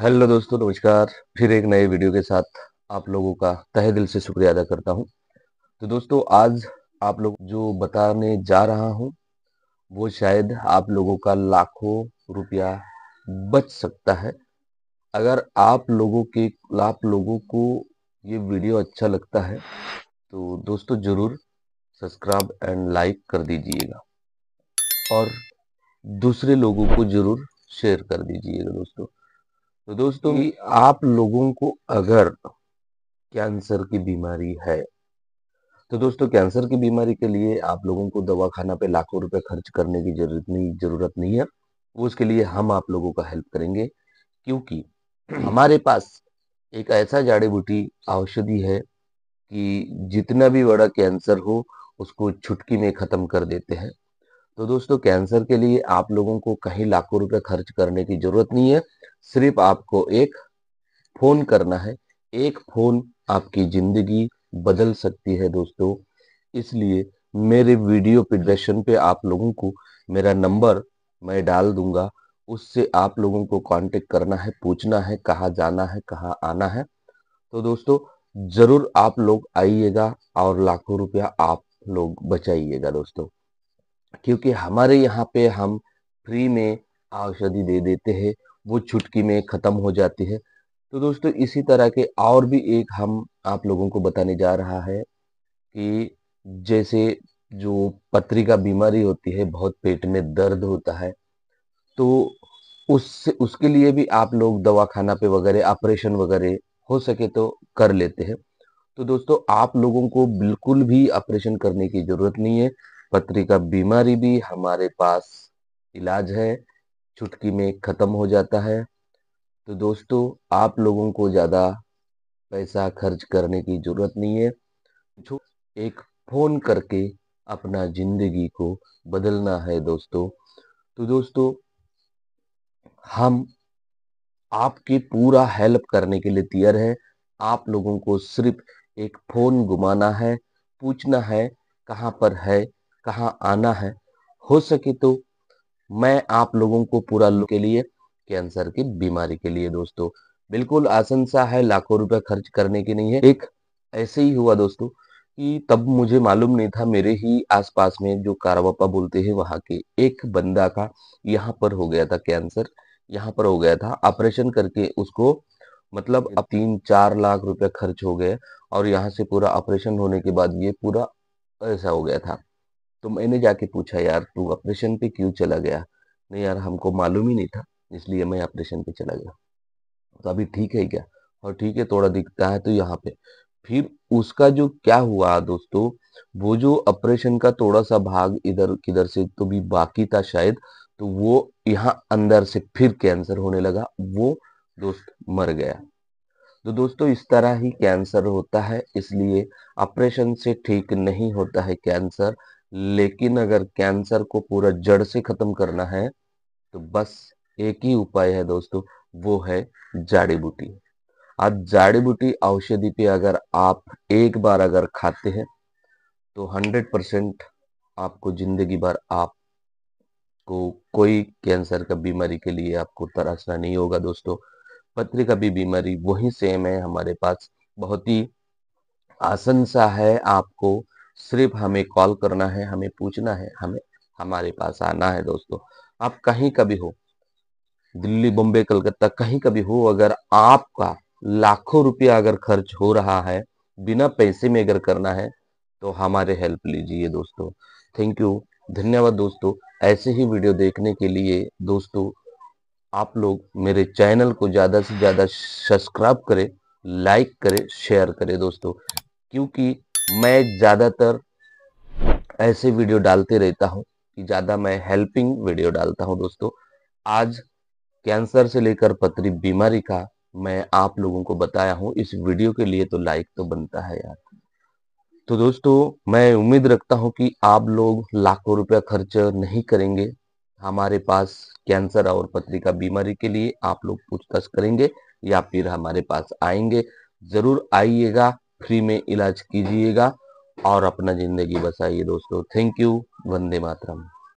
hello दोस्तों नमस्कार फिर एक नए वीडियो के साथ आप लोगों का तहे दिल से शुक्रिया अदा करता हूं तो दोस्तों आज आप लोग जो बताने जा रहा हूं वो शायद आप लोगों का लाखों रुपया बच सकता है अगर आप लोगों के आप लोगों को ये वीडियो अच्छा लगता है तो दोस्तों ज़रूर सब्सक्राइब एंड लाइक कर दीजिएगा और दूसरे लोगों को ज़रूर शेयर कर दीजिएगा दोस्तों तो दोस्तों आप लोगों को अगर कैंसर की बीमारी है तो दोस्तों कैंसर की बीमारी के लिए आप लोगों को दवा खाना पे लाखों रुपए खर्च करने की जरूरत नहीं जरूरत नहीं है उसके लिए हम आप लोगों का हेल्प करेंगे क्योंकि हमारे पास एक ऐसा जाड़ी बूटी औषधि है कि जितना भी बड़ा कैंसर हो उसको छुटकी में खत्म कर देते हैं तो दोस्तों कैंसर के लिए आप लोगों को कहीं लाखों रुपए खर्च करने की जरूरत नहीं है सिर्फ आपको एक फोन करना है एक फोन आपकी जिंदगी बदल सकती है दोस्तों इसलिए मेरे वीडियो प्रदर्शन पे आप लोगों को मेरा नंबर मैं डाल दूंगा उससे आप लोगों को कांटेक्ट करना है पूछना है कहाँ जाना है कहाँ आना है तो दोस्तों जरूर आप लोग आइएगा और लाखों रुपया आप लोग बचाइएगा दोस्तों क्योंकि हमारे यहाँ पे हम फ्री में औषधि दे देते हैं वो चुटकी में ख़त्म हो जाती है तो दोस्तों इसी तरह के और भी एक हम आप लोगों को बताने जा रहा है कि जैसे जो पथरी का बीमारी होती है बहुत पेट में दर्द होता है तो उससे उसके लिए भी आप लोग दवा खाना पे वगैरह ऑपरेशन वगैरह हो सके तो कर लेते हैं तो दोस्तों आप लोगों को बिल्कुल भी ऑपरेशन करने की ज़रूरत नहीं है पत्रिका बीमारी भी हमारे पास इलाज है चुटकी में ख़त्म हो जाता है तो दोस्तों आप लोगों को ज़्यादा पैसा खर्च करने की ज़रूरत नहीं है जो एक फ़ोन करके अपना ज़िंदगी को बदलना है दोस्तों तो दोस्तों हम आपकी पूरा हेल्प करने के लिए तैयार हैं आप लोगों को सिर्फ एक फ़ोन घुमाना है पूछना है कहाँ पर है कहाँ आना है हो सके तो मैं आप लोगों को पूरा लो के लिए कैंसर की बीमारी के लिए दोस्तों बिल्कुल आसन सा है लाखों रुपए खर्च करने की नहीं है एक ऐसे ही हुआ दोस्तों कि तब मुझे मालूम नहीं था मेरे ही आसपास में जो कारवापा बोलते हैं वहां के एक बंदा का यहाँ पर हो गया था कैंसर यहाँ पर हो गया था ऑपरेशन करके उसको मतलब अब तीन चार लाख रुपए खर्च हो गए और यहाँ से पूरा ऑपरेशन होने के बाद ये पूरा ऐसा हो गया था तो मैंने जाके पूछा यार तू ऑपरेशन पे क्यों चला गया नहीं यार हमको मालूम ही नहीं था इसलिए मैं ऑपरेशन पे चला गया तो अभी ठीक है क्या और हाँ, ठीक है थोड़ा दिखता है तो यहाँ पे फिर उसका जो क्या हुआ दोस्तों वो जो ऑपरेशन का थोड़ा सा भाग इधर किधर से तो भी बाकी था शायद तो वो यहाँ अंदर से फिर कैंसर होने लगा वो दोस्त मर गया तो दोस्तों इस तरह ही कैंसर होता है इसलिए ऑपरेशन से ठीक नहीं होता है कैंसर लेकिन अगर कैंसर को पूरा जड़ से खत्म करना है तो बस एक ही उपाय है दोस्तों वो है जाड़ी बूटी आज जाड़ी बूटी औषधि पे अगर आप एक बार अगर खाते हैं तो हंड्रेड परसेंट आपको जिंदगी भर आपको कोई कैंसर का बीमारी के लिए आपको तरासना नहीं होगा दोस्तों पत्री का भी बीमारी वही सेम है हमारे पास बहुत ही आसन सा है आपको सिर्फ हमें कॉल करना है हमें पूछना है हमें हमारे पास आना है दोस्तों आप कहीं का भी हो दिल्ली बम्बे कलकत्ता कहीं का भी हो अगर आपका लाखों रुपया अगर खर्च हो रहा है बिना पैसे में अगर करना है तो हमारे हेल्प लीजिए दोस्तों थैंक यू धन्यवाद दोस्तों ऐसे ही वीडियो देखने के लिए दोस्तों आप लोग मेरे चैनल को ज़्यादा से ज़्यादा सब्सक्राइब करें लाइक करें शेयर करें दोस्तों क्योंकि मैं ज़्यादातर ऐसे वीडियो डालते रहता हूँ कि ज़्यादा मैं हेल्पिंग वीडियो डालता हूँ दोस्तों आज कैंसर से लेकर पतरी बीमारी का मैं आप लोगों को बताया हूँ इस वीडियो के लिए तो लाइक तो बनता है यार तो दोस्तों मैं उम्मीद रखता हूँ कि आप लोग लाखों रुपया खर्च नहीं करेंगे हमारे पास कैंसर और पत्रिका बीमारी के लिए आप लोग पूछताछ करेंगे या फिर हमारे पास आएंगे जरूर आइएगा फ्री में इलाज कीजिएगा और अपना जिंदगी बसाइए दोस्तों थैंक यू वंदे मातरम